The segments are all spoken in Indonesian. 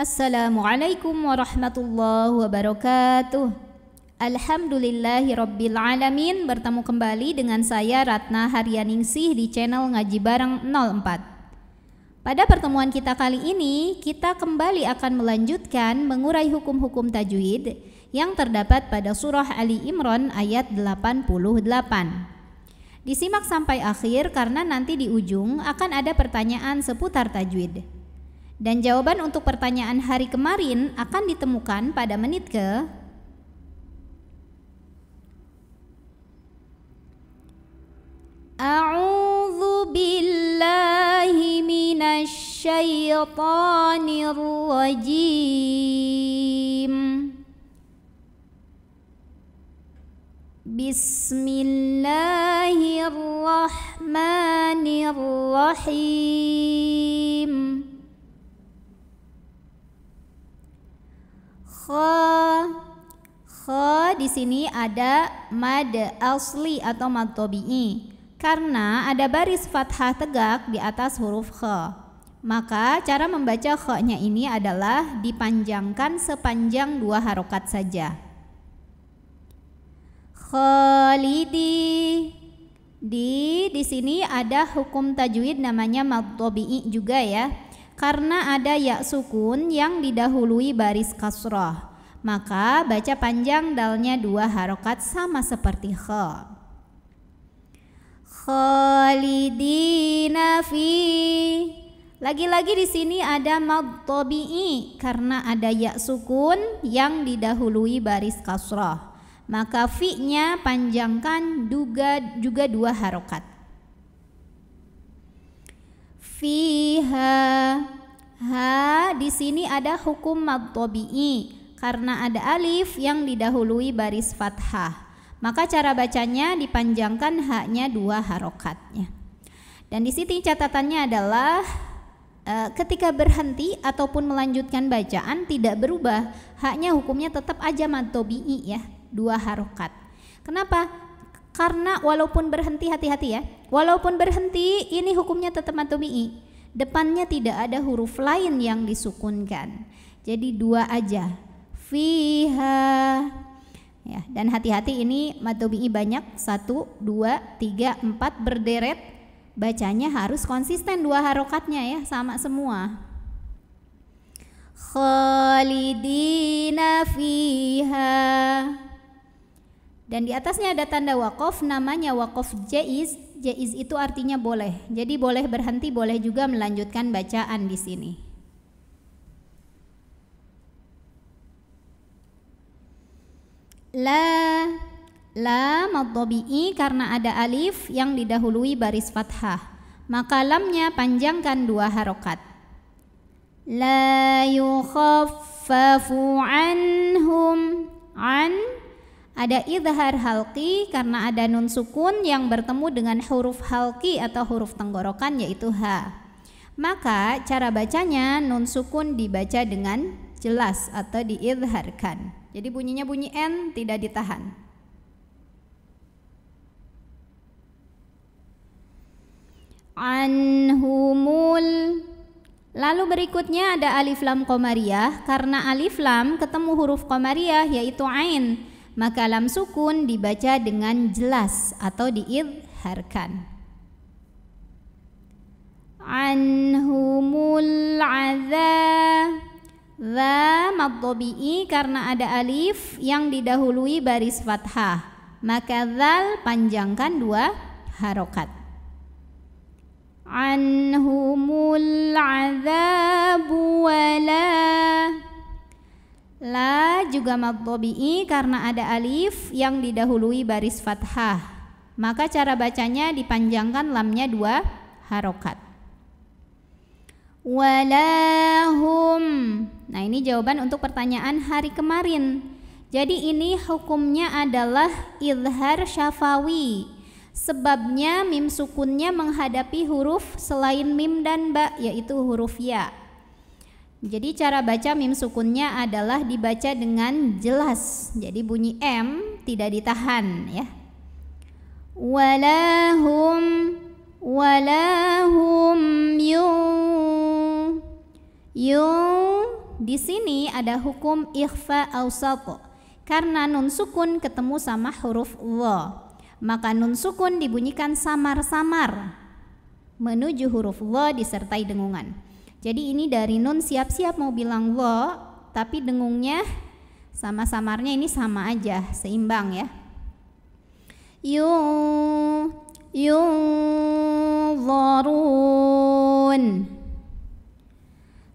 Assalamualaikum warahmatullahi wabarakatuh. Alhamdulillahi Rabbil Alamin Bertemu kembali dengan saya Ratna Haryaningsih di channel Ngaji Bareng 04 Pada pertemuan kita kali ini Kita kembali akan melanjutkan mengurai hukum-hukum tajwid Yang terdapat pada surah Ali Imran ayat 88 Disimak sampai akhir karena nanti di ujung akan ada pertanyaan seputar tajwid dan jawaban untuk pertanyaan hari kemarin akan ditemukan pada menit ke 'A'udzu billahi minasy syaithanir rajim. Bismillahirrahmanirrahim. kho kho di sini ada mad asli atau mad tobi'i karena ada baris fathah tegak di atas huruf kho Maka cara membaca kho-nya ini adalah dipanjangkan sepanjang dua harokat saja. Khalidi di di sini ada hukum tajwid namanya mad tobi'i juga ya karena ada ya sukun yang didahului baris kasroh maka baca panjang dalnya dua harokat sama seperti kha. Khalidina fi. Lagi-lagi di sini ada mad tabi'i karena ada ya sukun yang didahului baris kasrah. Maka fi-nya panjangkan juga juga dua harokat. Fiha ha di sini ada hukum mad tabi'i karena ada alif yang didahului baris fathah. Maka cara bacanya dipanjangkan haknya dua harokatnya. Dan di sini catatannya adalah e, ketika berhenti ataupun melanjutkan bacaan tidak berubah, haknya hukumnya tetap aja matobi'i ya, dua harokat. Kenapa? Karena walaupun berhenti hati-hati ya, walaupun berhenti ini hukumnya tetap matobi'i. Depannya tidak ada huruf lain yang disukunkan. Jadi dua aja, fiha ya dan hati-hati ini matobi banyak satu dua tiga empat berderet bacanya harus konsisten dua harokatnya ya sama semua khalidina fiha dan di atasnya ada tanda wakof namanya wakof jais. Jais itu artinya boleh jadi boleh berhenti boleh juga melanjutkan bacaan di sini la la madhabi'i karena ada alif yang didahului baris fathah maka lamnya panjangkan dua harokat la yukhaffafu anhum an ada idhar halki karena ada nun sukun yang bertemu dengan huruf halki atau huruf tenggorokan yaitu ha maka cara bacanya nun sukun dibaca dengan jelas atau diidharkan jadi bunyinya bunyi N tidak ditahan. Anhumul Lalu berikutnya ada alif lam komariah karena alif lam ketemu huruf komariah yaitu ain maka lam sukun dibaca dengan jelas atau diidharkan anhumul azab Za maddobi'i karena ada alif yang didahului baris fathah. Maka zal panjangkan dua harokat. Anhumul azabu wala La juga maddobi'i karena ada alif yang didahului baris fathah. Maka cara bacanya dipanjangkan lamnya dua harokat. Walahum Nah, ini jawaban untuk pertanyaan hari kemarin. Jadi ini hukumnya adalah izhar syafawi. Sebabnya mim sukunnya menghadapi huruf selain mim dan ba yaitu huruf ya. Jadi cara baca mim sukunnya adalah dibaca dengan jelas. Jadi bunyi m tidak ditahan ya. Walahum walahum yu yu di sini ada hukum ikhfa awsato karena nun sukun ketemu sama huruf wa. Maka nun sukun dibunyikan samar-samar menuju huruf wa disertai dengungan. Jadi ini dari nun siap-siap mau bilang wa tapi dengungnya sama samarnya ini sama aja seimbang ya. Yu yunzarun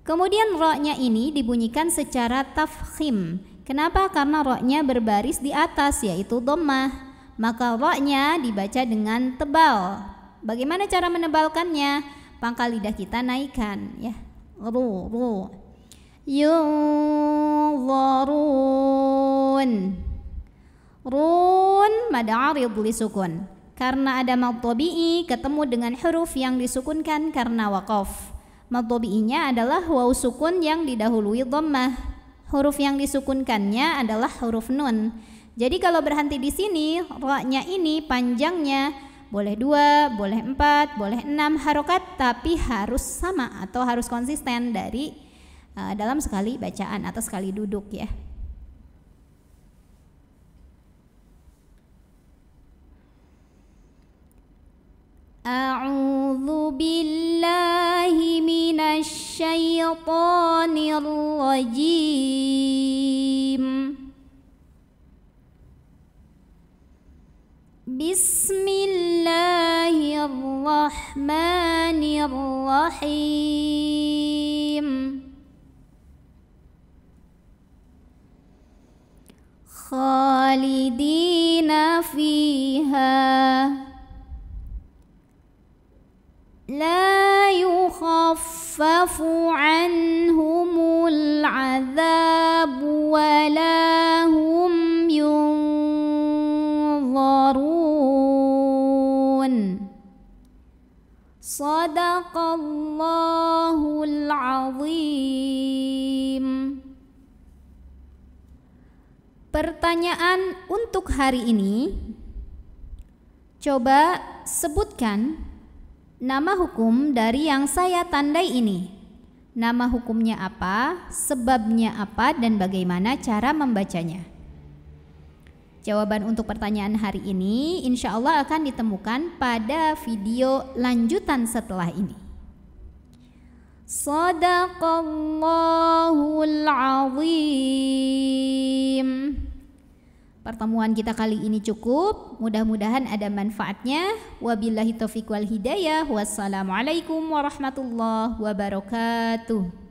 Kemudian roknya ini dibunyikan secara tafkhim. Kenapa? Karena roknya berbaris di atas yaitu domah. Maka roknya dibaca dengan tebal. Bagaimana cara menebalkannya? Pangkal lidah kita naikkan ya. Ru, ru. Yunzarun. Run mad'arid li sukun. Karena ada mad ketemu dengan huruf yang disukunkan karena wakaf Mad adalah waw sukun yang didahului dhammah. Huruf yang disukunkannya adalah huruf nun. Jadi kalau berhenti di sini, ra-nya ini panjangnya boleh dua, boleh empat, boleh enam harokat, tapi harus sama atau harus konsisten dari uh, dalam sekali bacaan atau sekali duduk ya. أعوذ الشيطان الرجيم بسم الله الرحمن الرحيم خالدين فيها لا يخاف يخفف anhumul العذاب ولا هم ينظرون صدق الله Pertanyaan untuk hari ini Coba sebutkan Nama hukum dari yang saya tandai ini. Nama hukumnya apa, sebabnya apa, dan bagaimana cara membacanya. Jawaban untuk pertanyaan hari ini insya Allah akan ditemukan pada video lanjutan setelah ini. Sadaqallahul azim. Pertemuan kita kali ini cukup. Mudah-mudahan ada manfaatnya. Wabillahi taufiq wal hidayah. Wassalamualaikum warahmatullahi wabarakatuh.